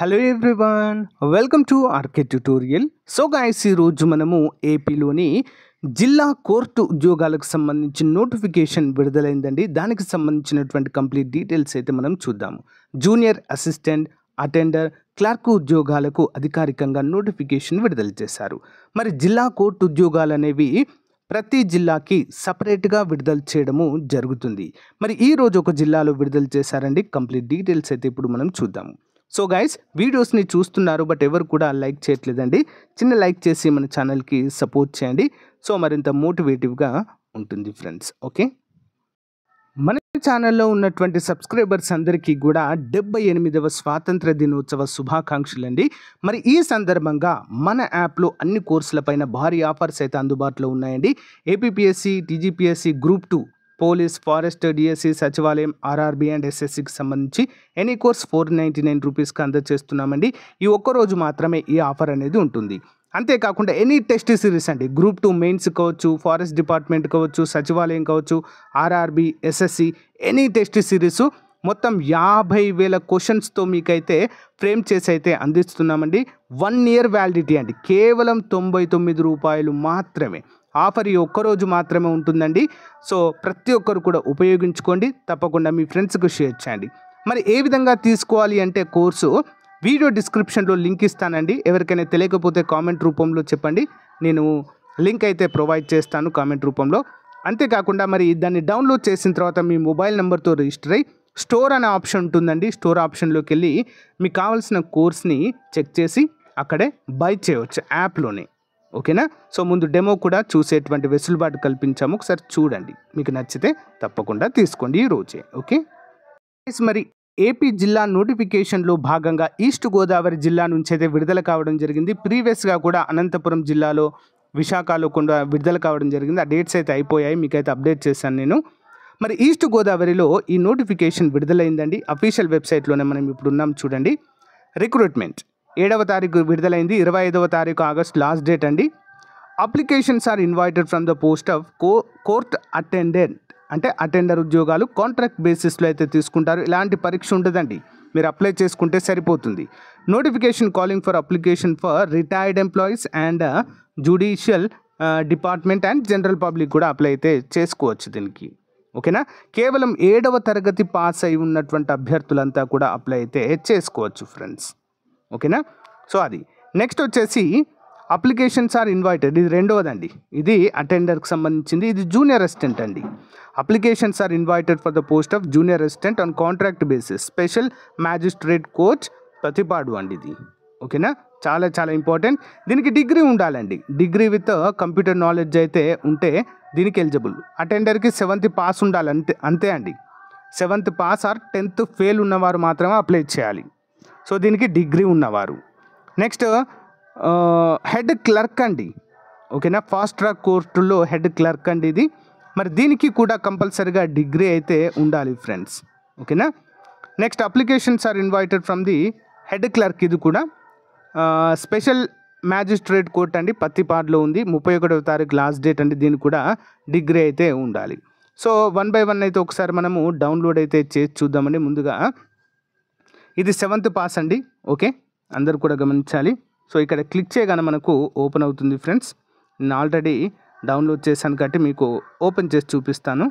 hello everyone welcome to RK tutorial so guys ఈరోజు మనము ఏపీలోని జిల్లా కోర్టు ఉద్యోగాలకు సంబంధించిన నోటిఫికేషన్ విడుదలైందండి దానికి సంబంధించినటువంటి కంప్లీట్ డీటెయిల్స్ అయితే మనం చూద్దాము జూనియర్ అసిస్టెంట్ అటెండర్ క్లర్క్ ఉద్యోగాలకు అధికారికంగా నోటిఫికేషన్ విడుదల చేశారు మరి జిల్లా కోర్టు ఉద్యోగాలు అనేవి ప్రతి జిల్లాకి సపరేట్గా విడుదల చేయడము జరుగుతుంది మరి ఈరోజు ఒక జిల్లాలో విడుదల చేశారండి కంప్లీట్ డీటెయిల్స్ అయితే ఇప్పుడు మనం చూద్దాము సో గైస్ వీడియోస్ని చూస్తున్నారు బట్ ఎవరు కూడా లైక్ చేయట్లేదండి చిన్న లైక్ చేసి మన ఛానల్కి సపోర్ట్ చేయండి సో మరింత మోటివేటివ్గా ఉంటుంది ఫ్రెండ్స్ ఓకే మన ఛానల్లో ఉన్నటువంటి సబ్స్క్రైబర్స్ అందరికీ కూడా డెబ్బై ఎనిమిదవ స్వాతంత్ర దినోత్సవ శుభాకాంక్షలు అండి మరి ఈ సందర్భంగా మన యాప్లో అన్ని కోర్సులపైన భారీ ఆఫర్స్ అయితే అందుబాటులో ఉన్నాయండి APPSC TGPSC group two police forest DSC సచివాలయం ఆర్ఆర్బి అండ్ ఎస్ఎస్సికి సంబంధించి any course four ninety nine రూపీస్కి అందజేస్తున్నామండి ఈ ఒక్కరోజు మాత్రమే ఈ ఆఫర్ అనేది ఉంటుంది అంతేకాకుండా ఎనీ టెస్ట్ సిరీస్ అండి గ్రూప్ టూ మెయిన్స్ కావచ్చు ఫారెస్ట్ డిపార్ట్మెంట్ కావచ్చు సచివాలయం కావచ్చు RRB SSC any test series మొత్తం యాభై వేల క్వశ్చన్స్తో మీకైతే ఫ్రేమ్ చేసి అయితే అందిస్తున్నామండి వన్ ఇయర్ వ్యాలిడిటీ అండి కేవలం తొంభై తొమ్మిది రూపాయలు మాత్రమే ఆఫర్ ఈ ఒక్కరోజు మాత్రమే ఉంటుందండి సో ప్రతి ఒక్కరు కూడా ఉపయోగించుకోండి తప్పకుండా మీ ఫ్రెండ్స్కి షేర్ చేయండి మరి ఏ విధంగా తీసుకోవాలి అంటే కోర్సు వీడియో డిస్క్రిప్షన్లో లింక్ ఇస్తానండి ఎవరికైనా తెలియకపోతే కామెంట్ రూపంలో చెప్పండి నేను లింక్ అయితే ప్రొవైడ్ చేస్తాను కామెంట్ రూపంలో అంతేకాకుండా మరి దాన్ని డౌన్లోడ్ చేసిన తర్వాత మీ మొబైల్ నెంబర్తో రిజిస్టర్ అయ్యి స్టోర్ అనే ఆప్షన్ ఉంటుందండి స్టోర్ ఆప్షన్లోకి వెళ్ళి మీకు కావాల్సిన కోర్స్ని చెక్ చేసి అక్కడే బై చేయవచ్చు యాప్లోనే ఓకేనా సో ముందు డెమో కూడా చూసేటువంటి వెసులుబాటు కల్పించాము ఒకసారి చూడండి మీకు నచ్చితే తప్పకుండా తీసుకోండి ఈ రోజే ఓకే మరి ఏపీ జిల్లా నోటిఫికేషన్లో భాగంగా ఈస్ట్ గోదావరి జిల్లా నుంచి అయితే విడుదల కావడం జరిగింది ప్రీవియస్గా కూడా అనంతపురం జిల్లాలో విశాఖలో కూడా విడుదల కావడం జరిగింది ఆ డేట్స్ అయితే అయిపోయాయి మీకైతే అప్డేట్ చేశాను నేను మరి ఈస్ట్ గోదావరిలో ఈ నోటిఫికేషన్ విడుదలైందండి అఫీషియల్ వెబ్సైట్లోనే మనం ఇప్పుడు ఉన్నాం చూడండి రిక్రూట్మెంట్ ఏడవ తారీఖు విడుదలైంది ఇరవై ఐదవ తారీఖు ఆగస్ట్ లాస్ట్ డేట్ అండి applications are invited from the post of co court attendant అంటే అటెండర్ ఉద్యోగాలు కాంట్రాక్ట్ బేసిస్లో అయితే తీసుకుంటారు ఇలాంటి పరీక్ష ఉండదండి మీరు అప్లై చేసుకుంటే సరిపోతుంది notification calling for application for retired employees and judicial department and general public కూడా అప్లై అయితే చేసుకోవచ్చు దీనికి ఓకేనా కేవలం ఏడవ తరగతి పాస్ అయి ఉన్నటువంటి అభ్యర్థులంతా కూడా అప్లై అయితే చేసుకోవచ్చు ఫ్రెండ్స్ ఓకేనా సో అది నెక్స్ట్ వచ్చేసి అప్లికేషన్స్ ఆర్ ఇన్వైటెడ్ ఇది రెండవదండి ఇది అటెండర్కి సంబంధించింది ఇది జూనియర్ అసిస్టెంట్ అండి applications are invited for the post of junior assistant on contract basis special magistrate కోచ్ ప్రతిపాడు అండి ఇది ఓకేనా చాలా చాలా ఇంపార్టెంట్ దీనికి డిగ్రీ ఉండాలండి డిగ్రీ విత్ కంప్యూటర్ నాలెడ్జ్ అయితే ఉంటే దీనికి ఎలిజిబుల్ అటెండర్కి సెవెంత్ పాస్ ఉండాలి అంతే అంతే అండి seventh pass or tenth fail ఉన్నవారు మాత్రమే అప్లై చేయాలి సో దీనికి డిగ్రీ ఉన్నవారు నెక్స్ట్ హెడ్ క్లర్క్ అండి ఓకేనా ఫాస్ట్ ట్రాక్ కోర్టులో హెడ్ క్లర్క్ అండి ఇది మరి దీనికి కూడా కంపల్సరీగా డిగ్రీ అయితే ఉండాలి ఫ్రెండ్స్ ఓకేనా next applications are invited from the head clerk ఇది కూడా స్పెషల్ మ్యాజిస్ట్రేట్ కోర్ట్ అండి పత్తిపాడులో ఉంది ముప్పై ఒకటవ తారీఖు లాస్ట్ డేట్ అండి దీనికి కూడా డిగ్రీ అయితే ఉండాలి సో వన్ బై వన్ అయితే ఒకసారి మనము డౌన్లోడ్ అయితే చేసి చూద్దామండి ముందుగా ఇది సెవెంత్ పాస్ అండి ఓకే అందరు కూడా గమనించాలి సో ఇక్కడ క్లిక్ చేయగానే మనకు ఓపెన్ అవుతుంది ఫ్రెండ్స్ నేను ఆల్రెడీ డౌన్లోడ్ చేశాను కాబట్టి మీకు ఓపెన్ చేసి చూపిస్తాను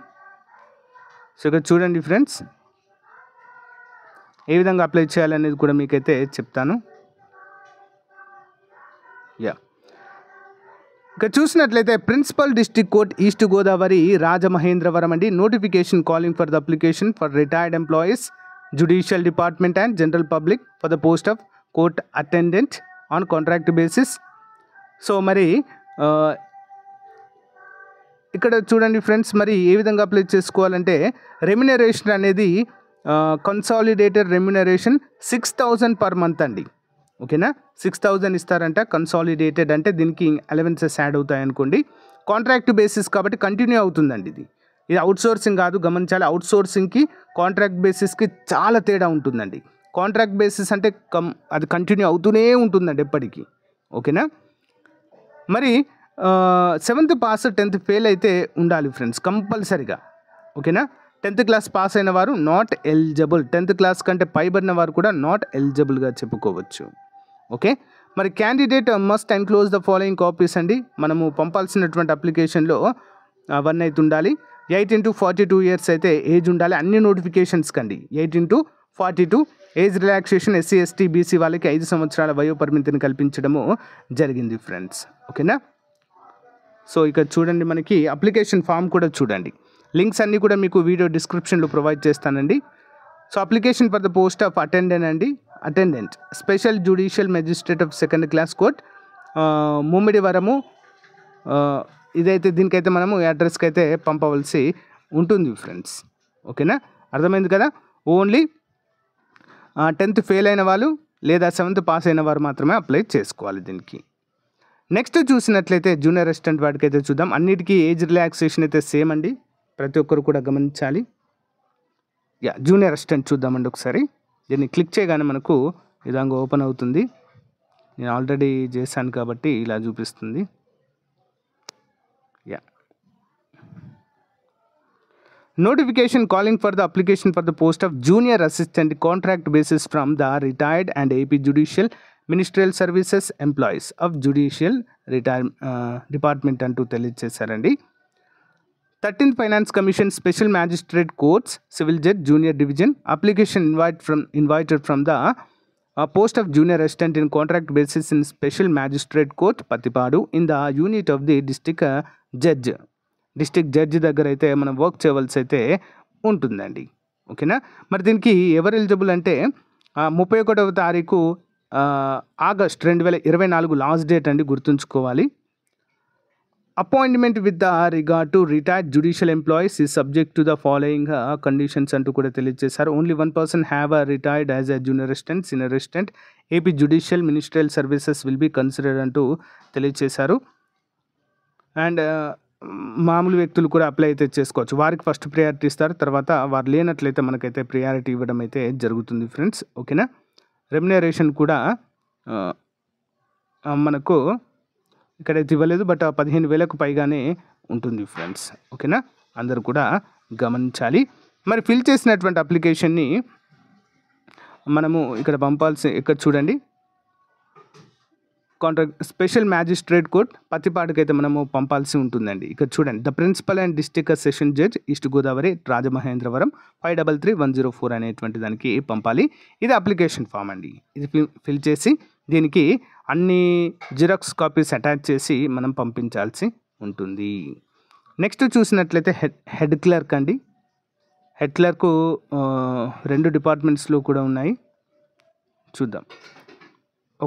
సో ఇక్కడ చూడండి ఫ్రెండ్స్ ఏ విధంగా అప్లై చేయాలనేది కూడా మీకైతే చెప్తాను యా ఇక చూసినట్లయితే principal district court East Godavari Rajamahendravaram అండి notification calling for the application for retired employees judicial department and general public for the post of court attendant on contract basis so మరి ఇక్కడ చూడండి ఫ్రెండ్స్ మరి ఏ విధంగా అప్లై చేసుకోవాలంటే రెమ్యునరేషన్ అనేది consolidated remuneration six thousand per month అండి ఓకేనా six thousand ఇస్తారంట కన్సాలిడేటెడ్ అంటే దీనికి అలవెన్సెస్ యాడ్ అవుతాయి అనుకోండి కాంట్రాక్ట్ బేసిస్ కాబట్టి కంటిన్యూ అవుతుందండి ఇది ఇది అవుట్సోర్సింగ్ కాదు గమనించాలి అవుట్సోర్సింగ్కి కాంట్రాక్ట్ బేసిస్కి చాలా తేడా ఉంటుందండి కాంట్రాక్ట్ బేసిస్ అంటే కం అది కంటిన్యూ అవుతూనే ఉంటుందండి ఎప్పటికీ ఓకేనా మరి సెవెంత్ పాస్ టెన్త్ ఫెయిల్ అయితే ఉండాలి ఫ్రెండ్స్ కంపల్సరిగా ఓకేనా టెన్త్ క్లాస్ పాస్ అయిన వారు నాట్ ఎలిజిబుల్ టెన్త్ క్లాస్ కంటే పైబడిన వారు కూడా నాట్ ఎలిజిబుల్గా చెప్పుకోవచ్చు ఓకే మరి candidate must enclose the following copies అండి మనము పంపాల్సినటువంటి అప్లికేషన్లో అవన్నీ అయితే ఉండాలి eight into forty two years అయితే ఏజ్ ఉండాలి అన్ని నోటిఫికేషన్స్ కండి eight into forty two age relaxation SC ST BC వాళ్ళకి ఐదు సంవత్సరాల వయో పరిమితిని కల్పించడము జరిగింది ఫ్రెండ్స్ ఓకేనా సో ఇక చూడండి మనకి అప్లికేషన్ ఫామ్ కూడా చూడండి లింక్స్ అన్నీ కూడా మీకు వీడియో డిస్క్రిప్షన్లో ప్రొవైడ్ చేస్తానండి so application for the post of attendant అండి attendant special judicial magistrate of second class court Mummidivaram ఇదైతే దీనికైతే మనము అడ్రస్కి అయితే పంపవలసి ఉంటుంది ఫ్రెండ్స్ ఓకేనా అర్థమైంది కదా ఓన్లీ టెన్త్ ఫెయిల్ అయిన వాళ్ళు లేదా సెవెంత్ పాస్ అయిన వారు మాత్రమే అప్లై చేసుకోవాలి దీనికి నెక్స్ట్ చూసినట్లయితే జూనియర్ అసిస్టెంట్ వాటికి అయితే చూద్దాం అన్నిటికీ ఏజ్ రిలాక్సేషన్ అయితే సేమ్ అండి ప్రతి ఒక్కరు కూడా గమనించాలి యా జూనియర్ అసిస్టెంట్ చూద్దామండి ఒకసారి దీన్ని క్లిక్ చేయగానే మనకు విధంగా ఓపెన్ అవుతుంది నేను ఆల్రెడీ చేశాను కాబట్టి ఇలా చూపిస్తుంది notification calling for the application for the post of junior assistant contract basis from the retired and AP judicial ministerial services employees of judicial retire department అంటూ తెలియజేశారండి thirteenth finance commission special magistrate courts civil judge junior division application invite from invited from the post of junior assistant in contract basis in special magistrate court Pattipadu in the unit of the district judge district judge దగ్గర అయితే మనం work చేయవలసి అయితే ఉంటుందండి ఓకేనా మరి దీనికి ఎవరు ఎలిజిబుల్ అంటే ముప్పై ఒకటవ తారీఖు ఆగస్ట్ రెండు వేల ఇరవై నాలుగు లాస్ట్ డేట్ అండి గుర్తుంచుకోవాలి appointment with the regard to retired judicial employees ఈ subject to the following conditions అంటూ కూడా తెలియజేశారు only one person have a retired as a junior assistant senior assistant AP judicial ministerial services will be considered అంటూ తెలియజేశారు and మామూలు వ్యక్తులు కూడా apply అయితే చేసుకోవచ్చు వారికి ఫస్ట్ ప్రయారిటీ ఇస్తారు తర్వాత వారు లేనట్లయితే మనకైతే ప్రయారిటీ ఇవ్వడం అయితే జరుగుతుంది ఫ్రెండ్స్ ఓకేనా రెమ్యునరేషన్ కూడా మనకు ఇక్కడైతే ఇవ్వలేదు బట్ పదిహేను వేలకు పైగానే ఉంటుంది ఫ్రెండ్స్ ఓకేనా అందరూ కూడా గమనించాలి మరి ఫిల్ చేసినటువంటి అప్లికేషన్ని మనము ఇక్కడ పంపాల్సి ఇక్కడ చూడండి కాంట్రాక్ట్ స్పెషల్ మ్యాజిస్ట్రేట్ కోర్ట్ పత్తిపాటుకైతే మనము పంపాల్సి ఉంటుందండి ఇక్కడ చూడండి the principal and district session judge East Godavari Rajamahendravaram five double three one zero four అనేటువంటి దానికి పంపాలి ఇది అప్లికేషన్ ఫామ్ అండి ఇది ఫిల్ చేసి దీనికి అన్ని జిరాక్స్ కాపీస్ అటాచ్ చేసి మనం పంపించాల్సి ఉంటుంది నెక్స్ట్ చూసినట్లయితే హెడ్ హెడ్ క్లర్క్ అండి హెడ్ క్లర్కు రెండు డిపార్ట్మెంట్స్లో కూడా ఉన్నాయి చూద్దాం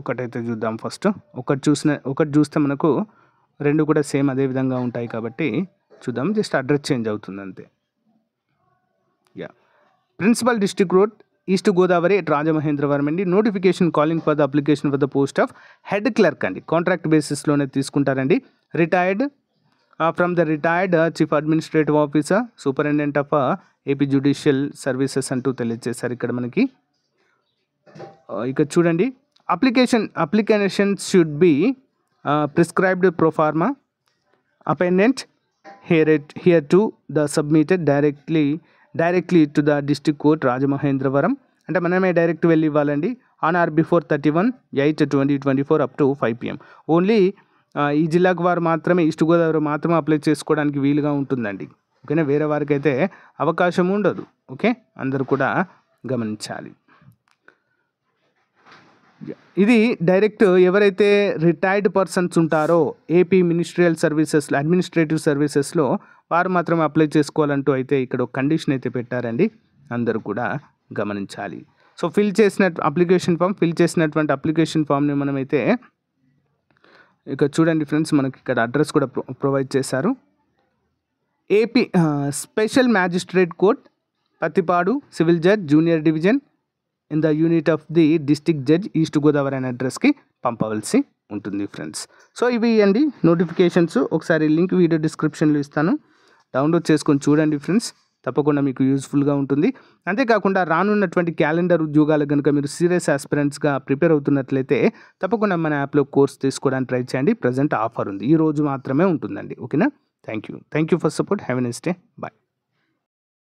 ఒకటైతే చూద్దాం ఫస్ట్ ఒకటి చూసిన ఒకటి చూస్తే మనకు రెండు కూడా సేమ్ అదే విధంగా ఉంటాయి కాబట్టి చూద్దాం జస్ట్ అడ్రస్ చేంజ్ అవుతుంది అంతే yeah principal district road East Godavari at Rajamahendravaram అండి notification calling for the application for the post of head clerk అండి కాంట్రాక్ట్ బేసిస్లోనే తీసుకుంటారండి retired from the retired chief administrative officer superintendent of AP judicial services అంటూ తెలియజేశారు ఇక్కడ మనకి ఇక చూడండి application application should be prescribed proforma appendant here at here to the submitted directly directly to the district court Rajamahendravaram అంటే మనమే direct వెళ్ళి ఇవ్వాలండి on or before thirty one eight twenty twenty four up to five PM only ఈ జిల్లాకు వారు మాత్రమే east Godavari మాత్రమే apply చేసుకోవడానికి వీలుగా ఉంటుందండి ఓకేనా వేరే వారికైతే అవకాశం ఉండదు ఓకే అందరు కూడా గమనించాలి ఇది డైరెక్ట్ ఎవరైతే రిటైర్డ్ పర్సన్స్ ఉంటారో ఏపీ మినిస్ట్రియల్ సర్వీసెస్లో అడ్మినిస్ట్రేటివ్ సర్వీసెస్లో వారు మాత్రం అప్లై చేసుకోవాలంటూ అయితే ఇక్కడ ఒక కండిషన్ అయితే పెట్టారండి అందరూ కూడా గమనించాలి సో ఫిల్ చేసిన అప్లికేషన్ ఫామ్ ఫిల్ చేసినటువంటి అప్లికేషన్ ఫామ్ని మనమైతే ఇక చూడండి ఫ్రెండ్స్ మనకి ఇక్కడ అడ్రస్ కూడా ప్రొవైడ్ చేశారు AP special magistrate court Pattipadu civil judge junior division in the unit of the district judge East Godavari అనే అడ్రస్కి పంపవలసి ఉంటుంది ఫ్రెండ్స్ సో ఇవి అండి నోటిఫికేషన్స్ ఒకసారి లింక్ వీడియో డిస్క్రిప్షన్లో ఇస్తాను డౌన్లోడ్ చేసుకొని చూడండి ఫ్రెండ్స్ తప్పకుండా మీకు యూజ్ఫుల్గా ఉంటుంది అంతేకాకుండా రానున్నటువంటి క్యాలెండర్ ఉద్యోగాలు కనుక మీరు సీరియస్ ఆస్పిరెంట్స్గా ప్రిపేర్ అవుతున్నట్లయితే తప్పకుండా మన యాప్లో కోర్స్ తీసుకోవడానికి ట్రై చేయండి ప్రజెంట్ ఆఫర్ ఉంది ఈ రోజు మాత్రమే ఉంటుందండి ఓకేనా thank you thank you for support have a nice day bye